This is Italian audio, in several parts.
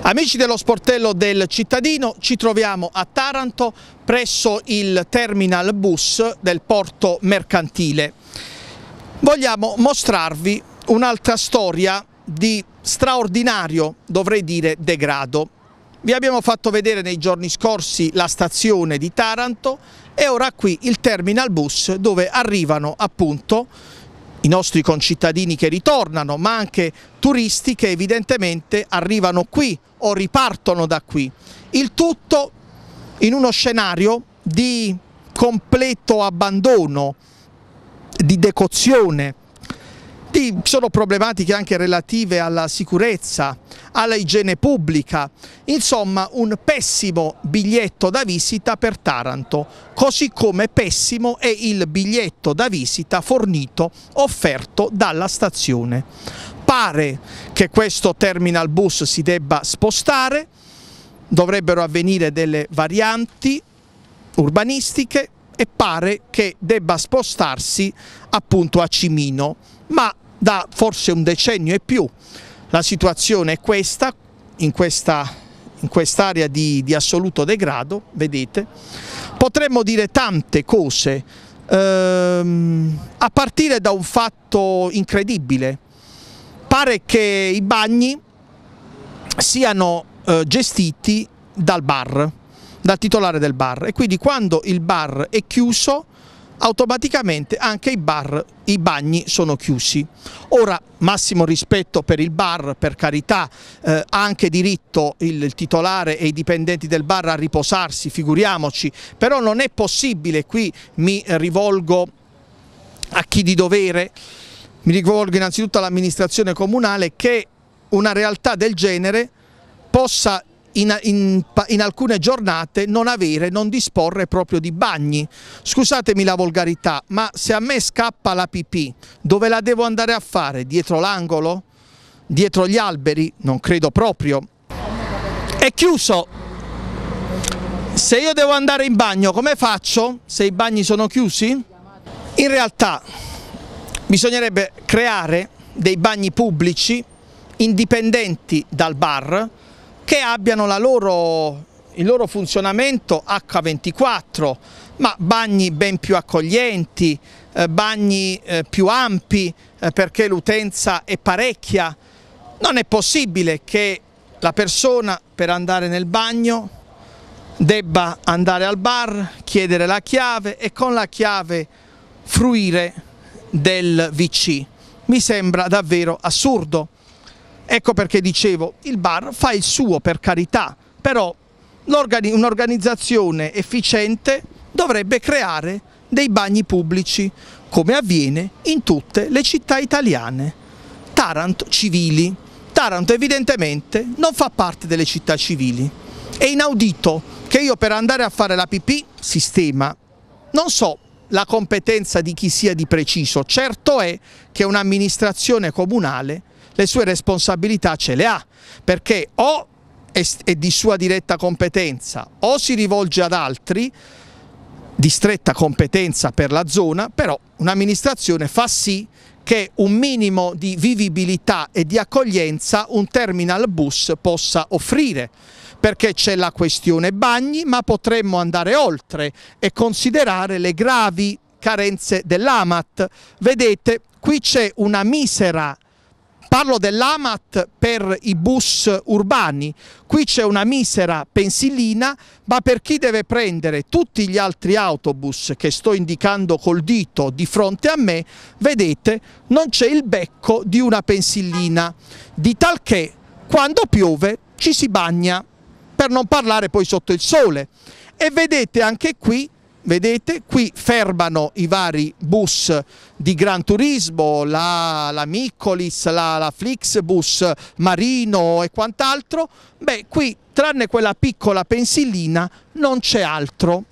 Amici dello sportello del cittadino, ci troviamo a Taranto presso il terminal bus del porto mercantile. Vogliamo mostrarvi un'altra storia di straordinario, dovrei dire, degrado. Vi abbiamo fatto vedere nei giorni scorsi la stazione di Taranto e ora qui il terminal bus dove arrivano appunto i nostri concittadini che ritornano, ma anche turisti che evidentemente arrivano qui o ripartono da qui. Il tutto in uno scenario di completo abbandono, di decozione, ci sono problematiche anche relative alla sicurezza, alla igiene pubblica, insomma un pessimo biglietto da visita per Taranto, così come pessimo è il biglietto da visita fornito, offerto dalla stazione. Pare che questo terminal bus si debba spostare, dovrebbero avvenire delle varianti urbanistiche e pare che debba spostarsi appunto a Cimino, ma da forse un decennio e più. La situazione è questa, in questa in quest'area di, di, assoluto degrado, vedete, potremmo dire tante cose, ehm, a partire da un fatto incredibile. Pare che i bagni siano eh, gestiti dal bar, dal titolare del bar e quindi quando il bar è chiuso automaticamente anche i bar, i bagni sono chiusi. Ora massimo rispetto per il bar, per carità, eh, ha anche diritto il, il titolare e i dipendenti del bar a riposarsi, figuriamoci, però non è possibile, qui mi rivolgo a chi di dovere, mi rivolgo innanzitutto all'amministrazione comunale che una realtà del genere possa in, in, in, alcune giornate non avere, non disporre proprio di bagni. Scusatemi la volgarità, ma se a me scappa la pipì, dove la devo andare a fare? Dietro l'angolo? Dietro gli alberi? Non credo proprio. È chiuso! Se io devo andare in bagno, come faccio se i bagni sono chiusi? In realtà bisognerebbe creare dei bagni pubblici indipendenti dal bar, che abbiano loro, il loro funzionamento H24, ma bagni ben più accoglienti, eh, bagni eh, più ampi eh, perché l'utenza è parecchia. Non è possibile che la persona per andare nel bagno debba andare al bar, chiedere la chiave e con la chiave fruire del VC. Mi sembra davvero assurdo. Ecco perché dicevo, il bar fa il suo per carità, però un'organizzazione efficiente dovrebbe creare dei bagni pubblici, come avviene in tutte le città italiane. Taranto civili. Taranto evidentemente non fa parte delle città civili. È inaudito che io per andare a fare la pipì, sistema, non so la competenza di chi sia di preciso, certo è che un'amministrazione comunale le sue responsabilità ce le ha, perché o è di sua diretta competenza o si rivolge ad altri di stretta competenza per la zona, però un'amministrazione fa sì che un minimo di vivibilità e di accoglienza un terminal bus possa offrire perché c'è la questione bagni ma potremmo andare oltre e considerare le gravi carenze dell'AMAT. Vedete, qui c'è una misera Parlo dell'AMAT per i bus urbani, qui c'è una misera pensilina, ma per chi deve prendere tutti gli altri autobus che sto indicando col dito di fronte a me, vedete non c'è il becco di una pensilina, di che quando piove ci si bagna, per non parlare poi sotto il sole. E vedete anche qui vedete qui fermano i vari bus di Gran Turismo, la, la Miccolis, la, la Flixbus, Marino e quant'altro, beh qui tranne quella piccola pensilina non c'è altro.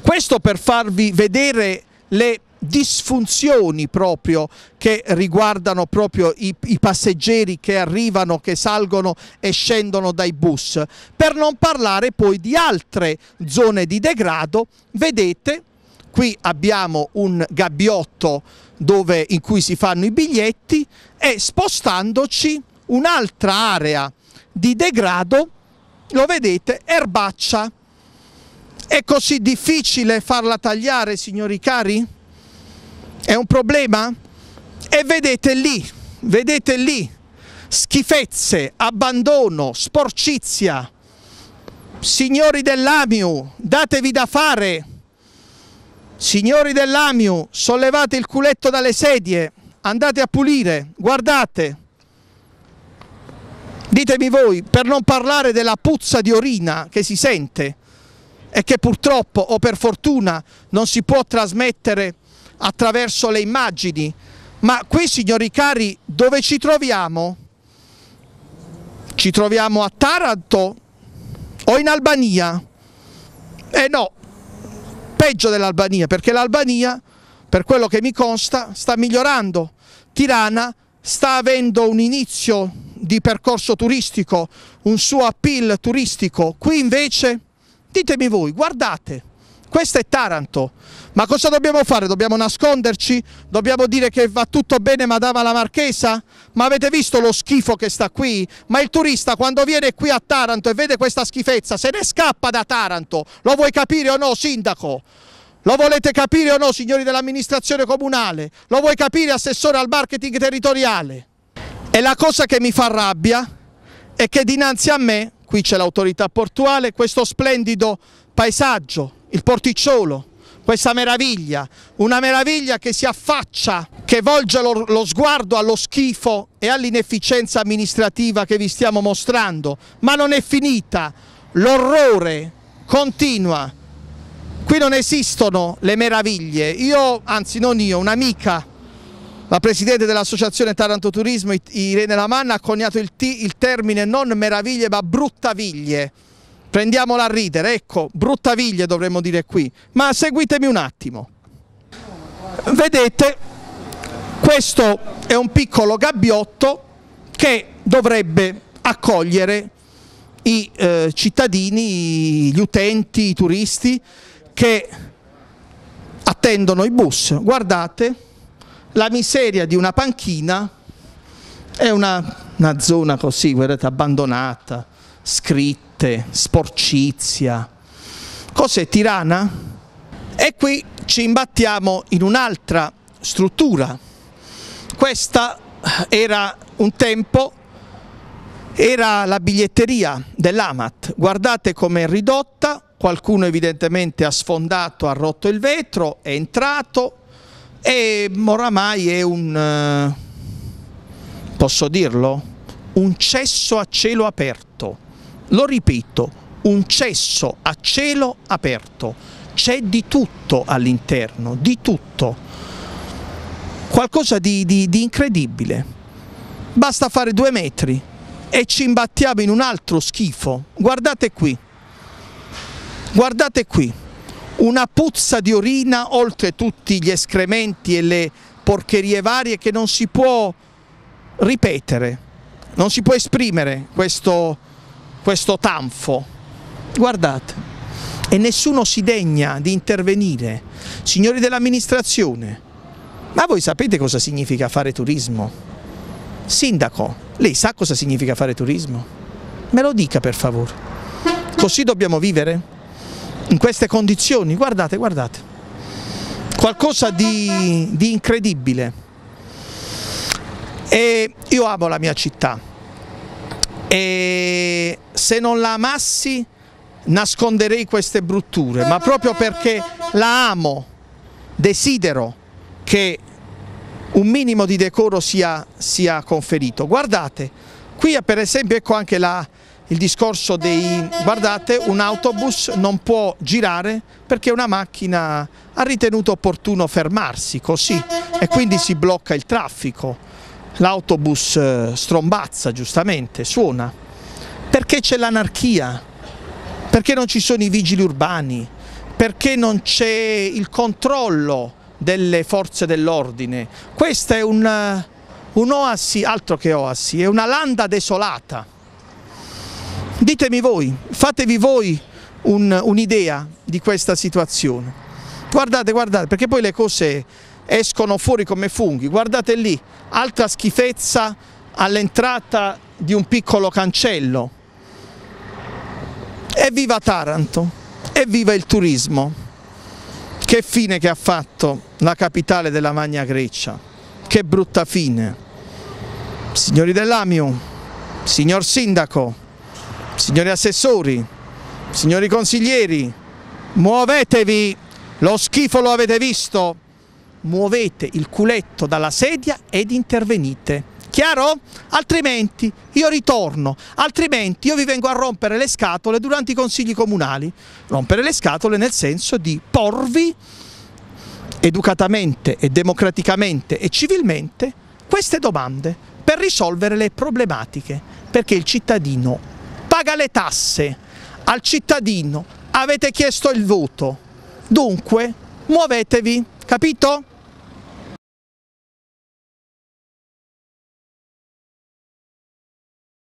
Questo per farvi vedere le disfunzioni proprio che riguardano proprio i, i, passeggeri che arrivano, che salgono e scendono dai bus. Per non parlare poi di altre zone di degrado, vedete qui abbiamo un gabbiotto dove, in cui si fanno i biglietti e spostandoci un'altra area di degrado, lo vedete, erbaccia. È così difficile farla tagliare, signori cari? È un problema? E vedete lì, vedete lì, schifezze, abbandono, sporcizia. Signori dell'Amiu, datevi da fare. Signori dell'Amiu, sollevate il culetto dalle sedie, andate a pulire, guardate. Ditemi voi, per non parlare della puzza di orina che si sente e che purtroppo o per fortuna non si può trasmettere attraverso le immagini, ma qui signori cari dove ci troviamo? Ci troviamo a Taranto o in Albania? Eh no, peggio dell'Albania perché l'Albania per quello che mi consta sta migliorando, Tirana sta avendo un inizio di percorso turistico, un suo appeal turistico, qui invece ditemi voi, guardate, questo è Taranto, ma cosa dobbiamo fare? Dobbiamo nasconderci? Dobbiamo dire che va tutto bene ma dava la Marchesa? Ma avete visto lo schifo che sta qui? Ma il turista quando viene qui a Taranto e vede questa schifezza se ne scappa da Taranto, lo vuoi capire o no sindaco? Lo volete capire o no signori dell'amministrazione comunale? Lo vuoi capire assessore al marketing territoriale? E la cosa che mi fa rabbia è che dinanzi a me, qui c'è l'autorità portuale, questo splendido paesaggio, il porticciolo, questa meraviglia, una meraviglia che si affaccia, che volge lo, lo sguardo allo schifo e all'inefficienza amministrativa che vi stiamo mostrando, ma non è finita, l'orrore continua. Qui non esistono le meraviglie, io, anzi non io, un'amica la presidente dell'associazione Taranto Turismo Irene Lamanna ha coniato il, il termine non meraviglie ma bruttaviglie Prendiamola a ridere, ecco, brutta viglia dovremmo dire qui, ma seguitemi un attimo. Vedete, questo è un piccolo gabbiotto che dovrebbe accogliere i eh, cittadini, gli utenti, i turisti che attendono i bus. Guardate la miseria di una panchina, è una, una zona così, guardate, abbandonata, scritta latte, sporcizia, Cos'è tirana. E qui ci imbattiamo in un'altra struttura. Questa era un tempo, era la biglietteria dell'Amat. Guardate com'è ridotta, qualcuno evidentemente ha sfondato, ha rotto il vetro, è entrato e oramai è un, eh, posso dirlo, un cesso a cielo aperto. Lo ripeto, un cesso a cielo aperto, c'è di tutto all'interno, di tutto, qualcosa di, di, di incredibile. Basta fare due metri e ci imbattiamo in un altro schifo. Guardate qui, guardate qui, una puzza di orina oltre tutti gli escrementi e le porcherie varie che non si può ripetere, non si può esprimere questo questo tanfo, guardate, e nessuno si degna di intervenire. Signori dell'amministrazione, ma voi sapete cosa significa fare turismo? Sindaco, lei sa cosa significa fare turismo? Me lo dica per favore. Così dobbiamo vivere? In queste condizioni? Guardate, guardate. Qualcosa di, di incredibile. E io amo la mia città e se non la amassi nasconderei queste brutture, ma proprio perché la amo, desidero che un minimo di decoro sia, sia conferito. Guardate, qui per esempio ecco anche la, il discorso dei... guardate, un autobus non può girare perché una macchina ha ritenuto opportuno fermarsi così e quindi si blocca il traffico l'autobus eh, strombazza giustamente, suona, perché c'è l'anarchia, perché non ci sono i vigili urbani, perché non c'è il controllo delle forze dell'ordine. Questa è un, eh, un'oasi, altro che oasi, è una landa desolata. Ditemi voi, fatevi voi un'idea un di questa situazione. Guardate, guardate, perché poi le cose escono fuori come funghi. Guardate lì, altra schifezza all'entrata di un piccolo cancello. Evviva Taranto, evviva il turismo. Che fine che ha fatto la capitale della Magna Grecia, che brutta fine. Signori dell'Amiu, signor Sindaco, signori assessori, signori consiglieri, muovetevi, lo schifo lo avete visto muovete il culetto dalla sedia ed intervenite. Chiaro? Altrimenti io ritorno, altrimenti io vi vengo a rompere le scatole durante i consigli comunali. Rompere le scatole nel senso di porvi educatamente e democraticamente e civilmente queste domande per risolvere le problematiche, perché il cittadino paga le tasse, al cittadino avete chiesto il voto, dunque muovetevi, capito?